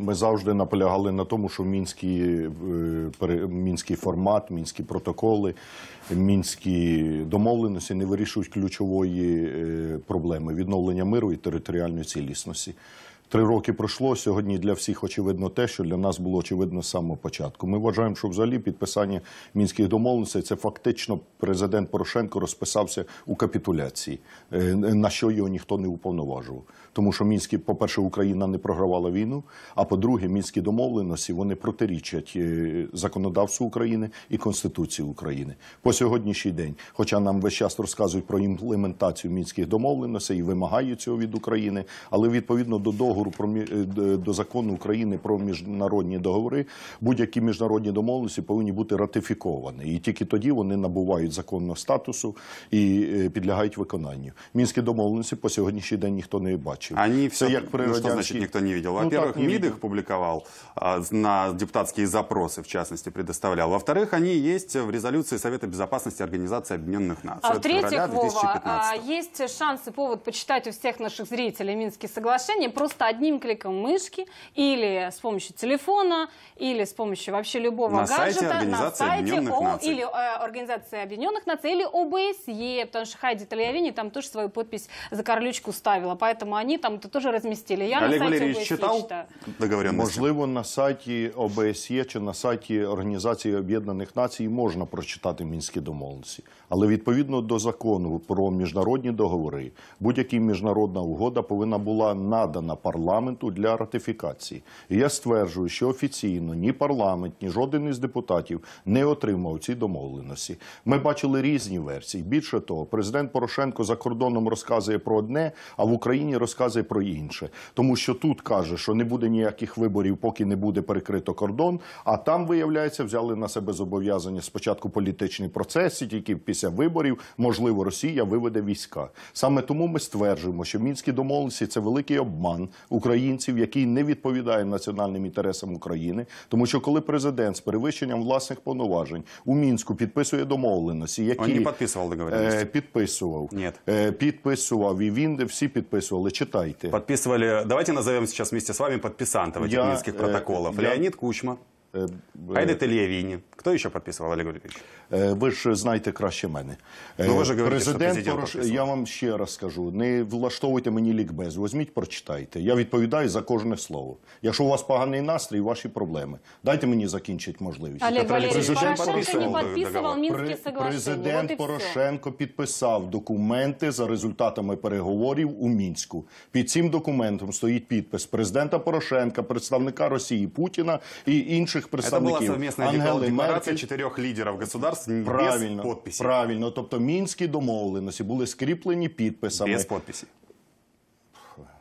Ми завжди наполягали на тому, що мінський, е, мінський формат, мінські протоколи, мінські домовленості не вирішують ключової е, проблеми відновлення миру і територіальної цілісності. Три роки пройшло сьогодні. Для всіх очевидно те, що для нас було очевидно з самого початку. Ми вважаємо, що взагалі підписання мінських домовленостей це фактично президент Порошенко розписався у капітуляції, е, на що його ніхто не уповноважував. Тому що мінські, по перше, Україна не програвала війну. А по-друге, мінські домовленості вони протирічать е, законодавству України і Конституції України по сьогоднішній день. Хоча нам весь час розказують про імплементацію мінських домовленостей і вимагають цього від України, але відповідно до договору договору про е, до закону України про міжнародні договори будь-які міжнародні домовленості повинні бути ратифіковані, і тільки тоді вони набувають законного статусу і е, підлягають виконанню. Мінські домовленості по сьогоднішній день ніхто не бачив. Ані все як при ну, радянській... значить ніхто не бачив? Ну, Во-первых, ну, МИД их публиковал на депутатские запросы, в частности, предоставлял. Во-вторых, они есть в резолюции Совета Безопасности Организации Объединенных Наций. А в-третьих, Вова, есть шанс и повод почитать у всех наших зрителей Минские соглашения. Просто одним кликом мышки или с помощью телефона, или с помощью вообще любого на гаджета сайте на сайте Объединенных Наций. или э, Организации Объединенных Наций, или ОБСЕ, потому что Хайди Тальявини там тоже свою подпись за Карлючку ставила, поэтому они там это тоже разместили. Я Олег на сайте Валерійович е Можливо, на сайті ОБСЕ чи на сайті Організації Об'єднаних Націй можна прочитати мінські домовленості, але відповідно до закону про міжнародні договори будь-яка міжнародна угода повинна була надана парламенту парламенту для ратифікації. І я стверджую, що офіційно ні парламент, ні жоден із депутатів не отримав ці домовленості. Ми бачили різні версії. Більше того, президент Порошенко за кордоном розказує про одне, а в Україні розказує про інше, тому що тут каже, що не буде ніяких виборів, поки не буде перекрито кордон. А там виявляється, взяли на себе зобов'язання спочатку політичні процеси, тільки після виборів можливо Росія виведе війська. Саме тому ми стверджуємо, що мінські домовленості це великий обман, українців, який не відповідає національним інтересам України, тому що коли президент з перевищенням власних повноважень у мінську підписує домовленості, які не підписував е, підписував Ні. Е, підписував і він всі підписували. Читайте, підписували. Давайте назовемо зараз вместе з вами підписантів цих мінських е, протоколів. Я... Леонід Кучма. Е, Хайдетельє е, війні. Хто ще підписував, Олег Олегович? Е, ви ж знаєте краще мене. Ну, ви ж говорите, президент, що Порош... Я вам ще раз скажу: не влаштовуйте мені лікбез, Возьміть, прочитайте. Я відповідаю за кожне слово. Якщо у вас поганий настрій, ваші проблеми. Дайте мені закінчити можливість. Олег Валерійович, Порошенко не підписував Мінські соглашення. Президент Порошенко підписав документи за результатами переговорів у мінську. Під цим документом стоїть підпис президента Порошенка, представника Росії Путіна і інших высших представників. Це була совмісна декларація чотирьох лідерів государств правильно, без підписів. Правильно, тобто мінські домовленості були скріплені підписами. Без підписів.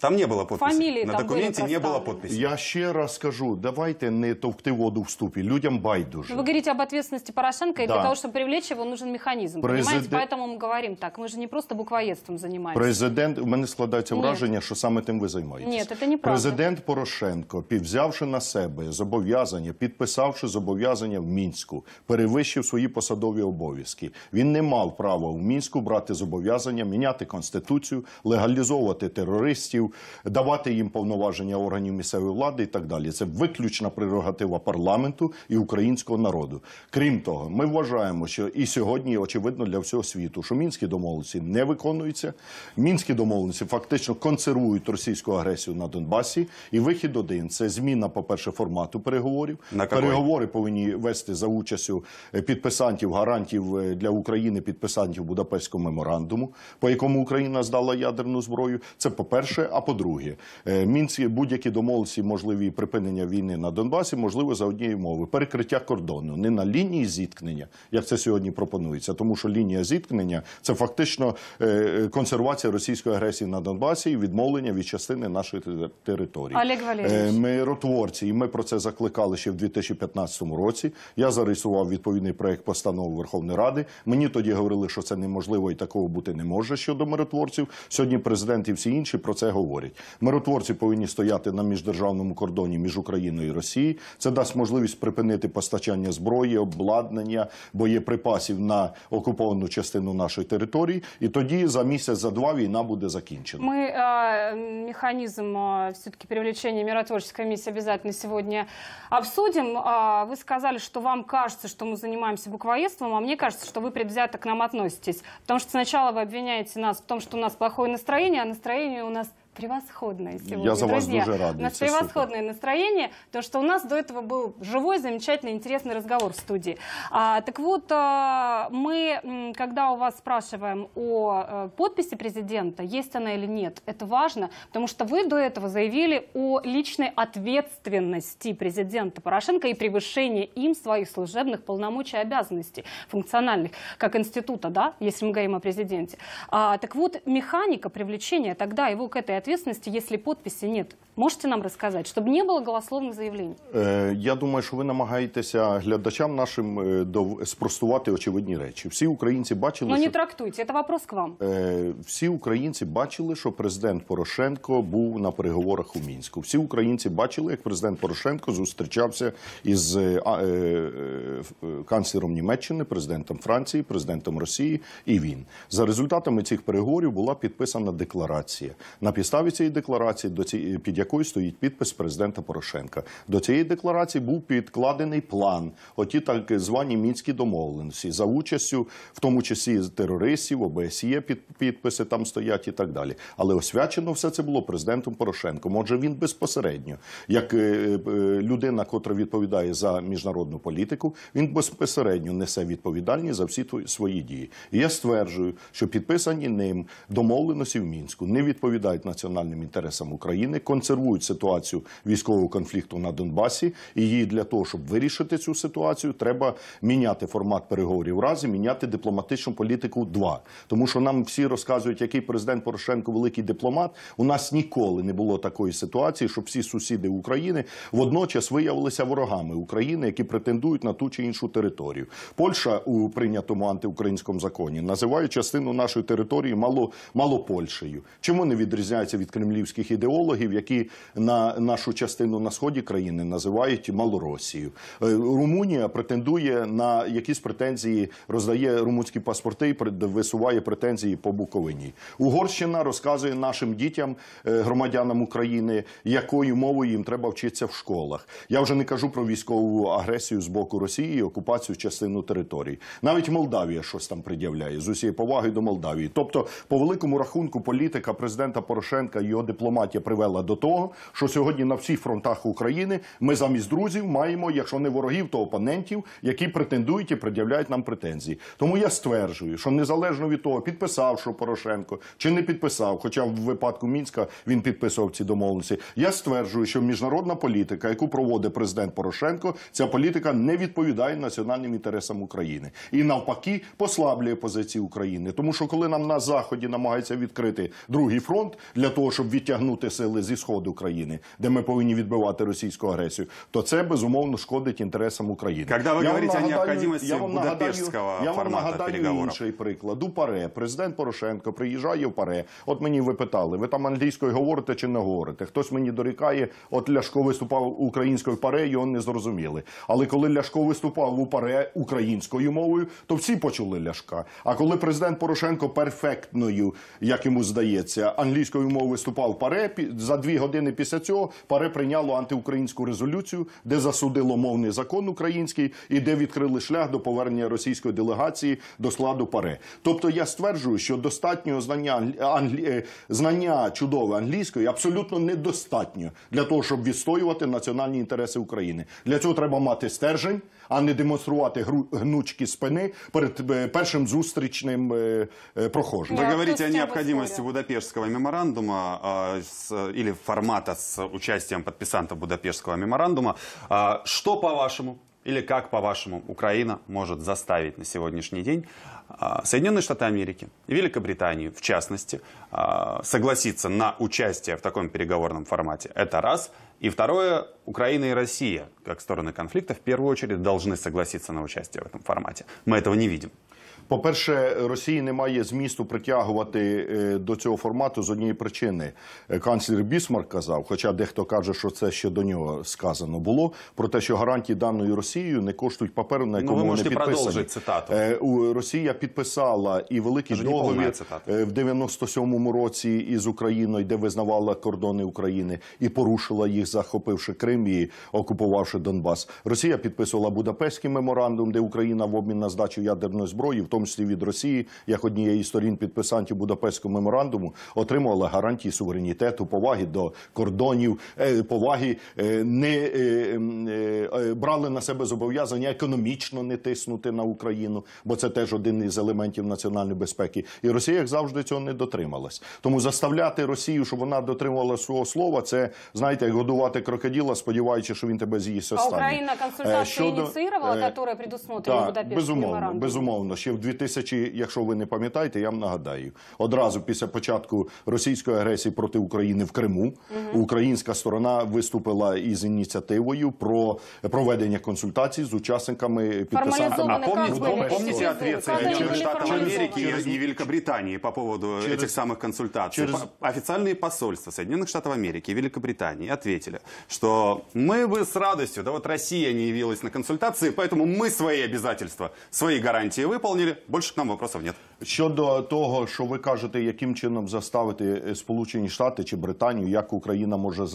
Там не було подписи. Фамилии На документі. не було подписи. Я ще раз скажу, давайте не товкти воду в ступі. Людям байдуже. Ну, ви говорите об ответственности Порошенко, и для того, щоб привлечь его, нужен механізм. Понимаете, Президент- поэтому мы говорим так. Ми ж не просто буквоедством займаємося. Президент, у мене складається враження, що саме тим ви займаєтесь. Ні, це неправда. Президент Порошенко, пі- взявши на себе зобов'язання, підписавши зобов'язання в мінську, перевищив свої посадові обов'язки. Він не мав права в мінську брати зобов'язання, міняти конституцію, легалізовувати терористів, міністрів, давати їм повноваження органів місцевої влади і так далі. Це виключна прерогатива парламенту і українського народу. Крім того, ми вважаємо, що і сьогодні, очевидно, для всього світу, що мінські домовленості не виконуються. Мінські домовленості фактично консервують російську агресію на Донбасі. І вихід один це зміна, по перше, формату переговорів. переговори повинні вести за участю е, підписантів гарантів е, для України підписантів Будапештського меморандуму, по якому Україна здала ядерну зброю. Це по перше. А по-друге, е, мінці будь-які домовленості, можливі припинення війни на Донбасі, можливо, за однією мовою перекриття кордону, не на лінії зіткнення, як це сьогодні пропонується, тому що лінія зіткнення це фактично е, консервація російської агресії на Донбасі і відмовлення від частини нашої території. Олег Валерійович. Е, миротворці, і ми про це закликали ще в 2015 році. Я зареєстрував відповідний проект постанови Верховної Ради. Мені тоді говорили, що це неможливо і такого бути не може щодо миротворців. Сьогодні президент і всі інші про це говорять говорять. Миротворці повинні стояти на міждержавному кордоні між Україною і Росією. Це дасть можливість припинити постачання зброї, обладнання, боєприпасів на окуповану частину нашої території. І тоді за місяць, за два війна буде закінчена. Ми э, механізм э, е, все таки привлечення миротворчої місії обов'язково сьогодні обсудим. Е, ви сказали, що вам кажется, що ми займаємося буквоєством, а мені кажется, що ви предвзято к нам относитесь. тому що спочатку ви обвиняєте нас в тому, що у нас плохое настроєння, а настроєння у нас превосходное сегодня. Я за Друзья, вас дуже рад. У нас превосходное супер. настроение, то что у нас до этого был живой, замечательный, интересный разговор в студии. А, так вот, а, мы, когда у вас спрашиваем о э, подписи президента, есть она или нет, это важно, потому что вы до этого заявили о личной ответственности президента Порошенко и превышении им своих служебных полномочий и обязанностей функциональных, как института, да, если мы говорим о президенте. А, так вот, механика привлечения тогда его к этой ответственности, если подписи нет? Можете нам розказати, щоб не було голословних заявлень? Е, я думаю, що ви намагаєтеся глядачам нашим е, дов... спростувати очевидні речі. Всі українці бачили, Ну, не що... трактуйте, це вопрос к вам. Е, всі українці бачили, що президент Порошенко був на переговорах у мінську. Всі українці бачили, як президент Порошенко зустрічався із канцлером Німеччини, президентом Франції, президентом Росії. І він за результатами цих переговорів була підписана декларація. На підставі цієї декларації до цієї під якої стоїть підпис президента Порошенка. До цієї декларації був підкладений план, оті так звані мінські домовленості за участю, в тому числі терористів, ОБСЄ підписи там стоять і так далі. Але освячено все це було президентом Порошенком. Може, він безпосередньо, як е, е, людина, котра відповідає за міжнародну політику, він безпосередньо несе відповідальність за всі твої свої дії. І Я стверджую, що підписані ним домовленості в мінську не відповідають національним інтересам України обсервують ситуацію військового конфлікту на Донбасі. І її для того, щоб вирішити цю ситуацію, треба міняти формат переговорів разі, міняти дипломатичну політику. Два тому, що нам всі розказують, який президент Порошенко великий дипломат. У нас ніколи не було такої ситуації, щоб всі сусіди України водночас виявилися ворогами України, які претендують на ту чи іншу територію. Польща у прийнятому антиукраїнському законі називає частину нашої території мало Малопольщею. Чому не відрізняється від кремлівських ідеологів, які на нашу частину на сході країни називають Малоросією. Е, Румунія претендує на якісь претензії, роздає румунські паспорти і висуває претензії по Буковині. Угорщина розказує нашим дітям, е, громадянам України, якою мовою їм треба вчитися в школах. Я вже не кажу про військову агресію з боку Росії, і окупацію частину територій. Навіть Молдавія щось там пред'являє з усією повагою до Молдавії. Тобто, по великому рахунку, політика президента Порошенка і його дипломатія привела до того того, що сьогодні на всіх фронтах України ми замість друзів маємо, якщо не ворогів, то опонентів, які претендують і пред'являють нам претензії. Тому я стверджую, що незалежно від того, підписав що Порошенко чи не підписав, хоча в випадку мінська він підписував ці домовленості. Я стверджую, що міжнародна політика, яку проводить президент Порошенко, ця політика не відповідає національним інтересам України і навпаки послаблює позиції України, тому що коли нам на заході намагаються відкрити другий фронт для того, щоб відтягнути сили зі сходу схід України, де ми повинні відбивати російську агресію, то це безумовно шкодить інтересам України. Когда ви я говорите нагадаю, о необхідності я вам нагадаю, я вам нагадаю інший приклад. У паре президент Порошенко приїжджає в паре. От мені ви питали, ви там англійською говорите чи не говорите? Хтось мені дорікає, от Ляшко виступав українською паре, його не зрозуміли. Але коли Ляшко виступав у паре українською мовою, то всі почули Ляшка. А коли президент Порошенко перфектною, як йому здається, англійською мовою виступав в паре за дві години години після цього паре прийняло антиукраїнську резолюцію, де засудило мовний закон український і де відкрили шлях до повернення російської делегації до складу паре. Тобто я стверджую, що достатнього знання англі... Е, знання чудове англійської абсолютно недостатньо для того, щоб відстоювати національні інтереси України. Для цього треба мати стержень а не демонструвати гнучки спини перед е, першим зустрічним е, е, прохожим. Ну, Ви говорите о необходимости Будапештского меморандума или формата с участием подписанта Будапештского меморандума. Что, по-вашему, Или как, по-вашему, Украина может заставить на сегодняшний день а, Соединенные Штаты Америки и Великобританию, в частности, а, согласиться на участие в таком переговорном формате? Это раз. И второе, Украина и Россия, как стороны конфликта, в первую очередь должны согласиться на участие в этом формате. Мы этого не видим. По-перше, Росії немає змісту притягувати е, до цього формату з однієї причини. Е, канцлер Бісмарк казав, хоча дехто каже, що це ще до нього сказано було про те, що гарантії даної Росією не коштують паперу, на ну, якому ну, ви вони підписані. цитату. Е, Росія підписала і великий договір в 97-му році із Україною, де визнавала кордони України і порушила їх, захопивши Крим і окупувавши Донбас. Росія підписувала Будапештський меморандум, де Україна в обмін на здачу ядерної зброї. в тому числі від Росії, як однієї з сторін підписантів Будапештського меморандуму, отримувала гарантії суверенітету, поваги до кордонів, е, поваги е, не е, брали на себе зобов'язання економічно не тиснути на Україну, бо це теж один із елементів національної безпеки. І Росія як завжди цього не дотрималась. Тому заставляти Росію, щоб вона дотримувала свого слова, це знаєте, як годувати крокоділа, сподіваючись, що він тебе з'їсть останній. А Україна консультації Щодо... ініціювала, які предусмотрені да, Будапештським безумовно, безумовно ще в 2000, якщо ви не пам'ятаєте, я вам нагадаю, одразу після початку російської агресії проти України в Криму угу. українська сторона виступила із ініціативою про проведення консультацій з учасниками підписантами. А помните, Америки и Великобритании по поводу через, этих самых консультаций? Через... Официальные посольства Соединенных Штатів Америки і Великобританії ответили, що ми бы с радостью, да вот Россия не явилась на консультації, поэтому ми свої обязательства, свои гарантии выполнили, все, больше к нам вопросов нет. Щодо того, що ви кажете, яким чином заставити Сполучені Штати чи Британію, як Україна може е,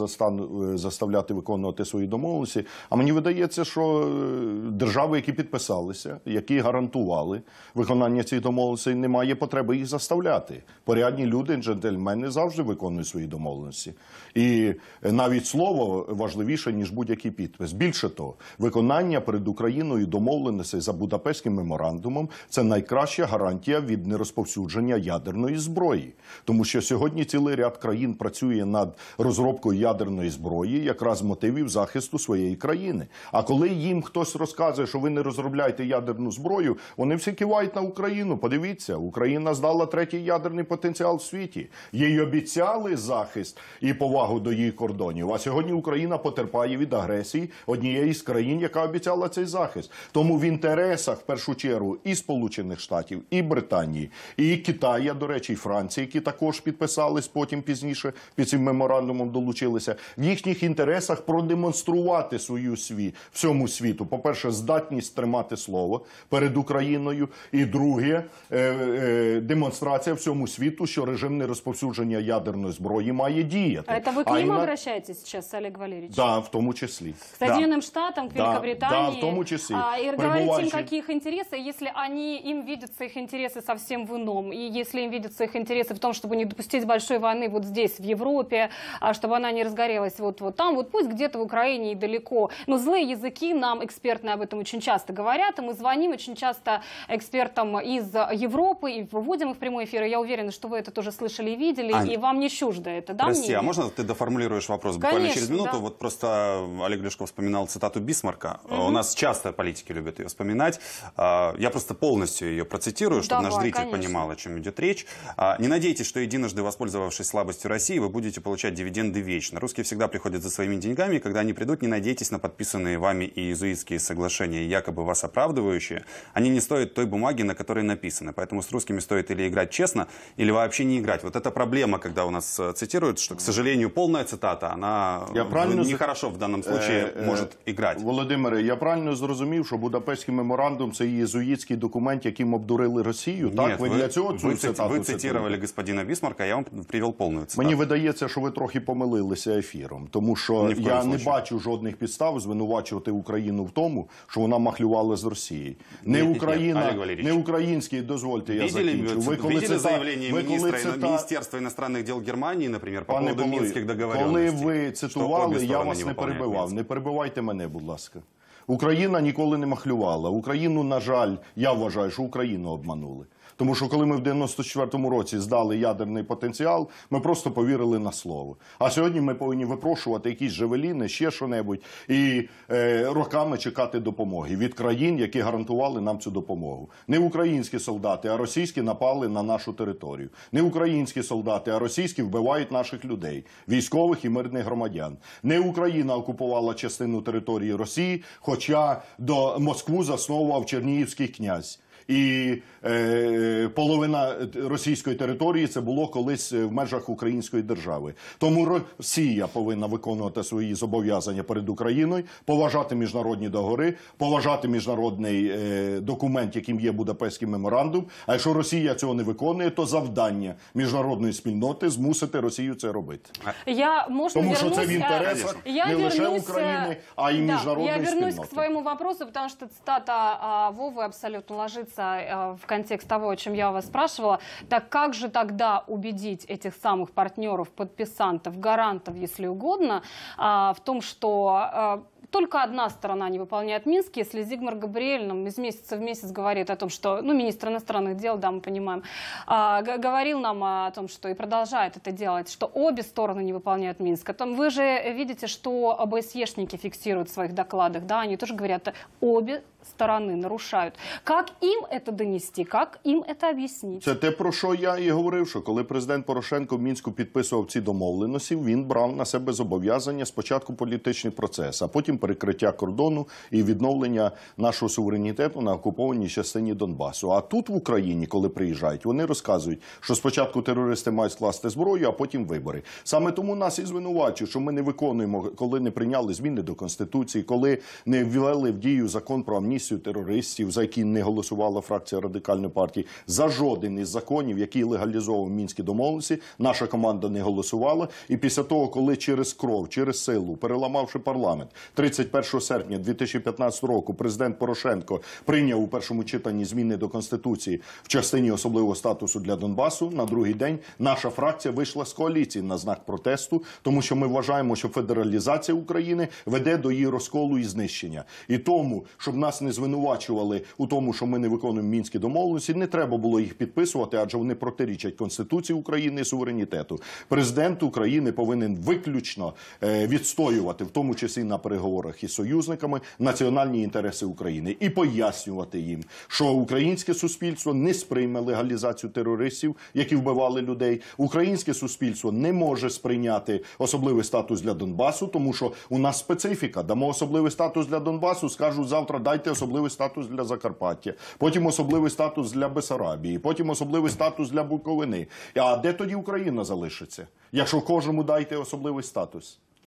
заставляти виконувати свої домовленості? А мені видається, що е, держави, які підписалися, які гарантували виконання цих домовленостей, немає потреби їх заставляти. Порядні люди, джентльмени завжди виконують свої домовленості, і навіть слово важливіше ніж будь-який підпис. Більше того, виконання перед Україною домовленостей за Будапештським меморандумом це найкраща гарантія від нерозповсюдження ядерної зброї, тому що сьогодні цілий ряд країн працює над розробкою ядерної зброї, якраз мотивів захисту своєї країни. А коли їм хтось розказує, що ви не розробляєте ядерну зброю, вони всі кивають на Україну. Подивіться, Україна здала третій ядерний потенціал в світі. Їй обіцяли захист і повагу до її кордонів. А сьогодні Україна потерпає від агресії однієї з країн, яка обіцяла цей захист. Тому в інтересах в першу чергу і сполучених. Сполучених Штатів, і Британії, і Китая, до речі, і Франції, які також підписались потім пізніше під цим меморандумом, долучилися в їхніх інтересах продемонструвати свою сві всьому світу. По перше, здатність тримати слово перед Україною, і друге е, е, демонстрація всьому світу, що режим не розповсюдження ядерної зброї має діяти. Та ви к ним обращаєтесь зараз, Олег Валерійович? Да, в тому числі К Соединенным да. Штатам, к Великобритании, да, да, в тому числі. А, и говорите им, каких интересов, если они им видятся их интересы совсем в ином, и если им видятся их интересы в том, чтобы не допустить большой войны вот здесь, в Европе, а чтобы она не разгорелась вот, вот там, вот пусть где-то в Украине и далеко. Но злые языки нам, экспертные, об этом очень часто говорят, и мы звоним очень часто экспертам из Европы и выводим их в прямой эфир, и я уверена, что вы это тоже слышали и видели, Ань, и вам не чуждо это, да? Прости, а мнение? а можно ты доформулируешь вопрос Конечно, через минуту? Да. Вот просто Олег Лешков вспоминал цитату Бисмарка. Угу. У нас часто политики любят ее вспоминать. А, я просто полностью полностью ее процитирую, чтобы Давай, наш зритель конечно. понимал, о чем идет речь. А, «Не надейтесь, что единожды, воспользовавшись слабостью России, вы будете получать дивиденды вечно. Русские всегда приходят за своими деньгами, и когда они придут, не надейтесь на подписанные вами и иезуитские соглашения, якобы вас оправдывающие. Они не стоят той бумаги, на которой написаны. Поэтому с русскими стоит или играть честно, или вообще не играть. Вот это проблема, когда у нас э, цитируют, что, к сожалению, полная цитата, она я э, правильно нехорошо в данном э, случае может играть. Володимире, я правильно зрозумів, що Будапештський меморандум це єзуїтський документ, варіант, яким обдурили Росію. Нет, так ви, ви для цього цю ви, цитату ви цитували господина Бісмарка. Я вам привів повну цитату. Мені видається, що ви трохи помилилися ефіром, тому що я случай. не бачу жодних підстав звинувачувати Україну в тому, що вона махлювала з Росії. Не нет, Україна, нет, не українські дозвольте. Я закінчу. Ви коли це заявлення міністра та... міністерства іноземних діл Германії, наприклад, по поводу мінських договорів. Коли ви цитували, я вас не перебивав. Не перебивайте мене, будь ласка. Україна ніколи не махлювала. Україну, на жаль, я вважаю, що Україну обманули. Тому що коли ми в 94-му році здали ядерний потенціал, ми просто повірили на слово. А сьогодні ми повинні випрошувати якісь жевеліни, ще що-небудь, і е, роками чекати допомоги від країн, які гарантували нам цю допомогу. Не українські солдати, а російські напали на нашу територію. Не українські солдати, а російські вбивають наших людей, військових і мирних громадян. Не Україна окупувала частину території Росії, хоча до Москву засновував Чернігівський князь і е, половина російської території це було колись е, в межах української держави. Тому Росія повинна виконувати свої зобов'язання перед Україною, поважати міжнародні договори, поважати міжнародний е, документ, яким є Будапештський меморандум. А якщо Росія цього не виконує, то завдання міжнародної спільноти змусити Росію це робити. Я можу тому, що це в е, інтересах я не вернусь, лише України, а й да, міжнародної спільноти. Я вернусь к твоєму вопросу, тому що цитата Вови абсолютно ложиться вклиниться э, в контекст того, о чем я вас спрашивала, так как же тогда убедить этих самых партнеров, подписантов, гарантов, если угодно, а, в том, что э, только одна сторона не выполняет Минск, если Зигмар Габриэль нам из месяца в месяц говорит о том, что, ну, министр иностранных дел, да, мы понимаем, а, говорил нам о том, что и продолжает это делать, что обе стороны не выполняют Минск. А там вы же видите, что ОБСЕшники фиксируют в своих докладах, да, они тоже говорят, обе стороны нарушають Как им это донести? Как им это объяснить? Це те, про що я і говорив, що коли президент Порошенко в Мінську підписував ці домовленості, він брав на себе зобов'язання спочатку політичний процес, а потім перекриття кордону і відновлення нашого суверенітету на окупованій частині Донбасу. А тут в Україні, коли приїжджають, вони розказують, що спочатку терористи мають скласти зброю, а потім вибори. Саме тому нас і звинувачують, що ми не виконуємо, коли не прийняли зміни до конституції, коли не ввели в дію закон про амністію, комісію терористів, за які не голосувала фракція радикальної партії. За жоден із законів, який легалізовував мінські домовленості, наша команда не голосувала. І після того, коли через кров, через силу, переламавши парламент, 31 серпня 2015 року, президент Порошенко прийняв у першому читанні зміни до конституції в частині особливого статусу для Донбасу. На другий день наша фракція вийшла з коаліції на знак протесту, тому що ми вважаємо, що федералізація України веде до її розколу і знищення, і тому, щоб нас не звинувачували у тому, що ми не виконуємо мінські домовленості. Не треба було їх підписувати, адже вони протирічать конституції України і суверенітету. Президент України повинен виключно е, відстоювати, в тому числі на переговорах із союзниками, національні інтереси України і пояснювати їм, що українське суспільство не сприйме легалізацію терористів, які вбивали людей. Українське суспільство не може сприйняти особливий статус для Донбасу, тому що у нас специфіка дамо особливий статус для Донбасу. Скажуть завтра, дайте особливий статус для Закарпаття, потім особливий статус для Бесарабії, потім особливий статус для Буковини. А де тоді Україна залишиться? Якщо кожному дайте особливий статус.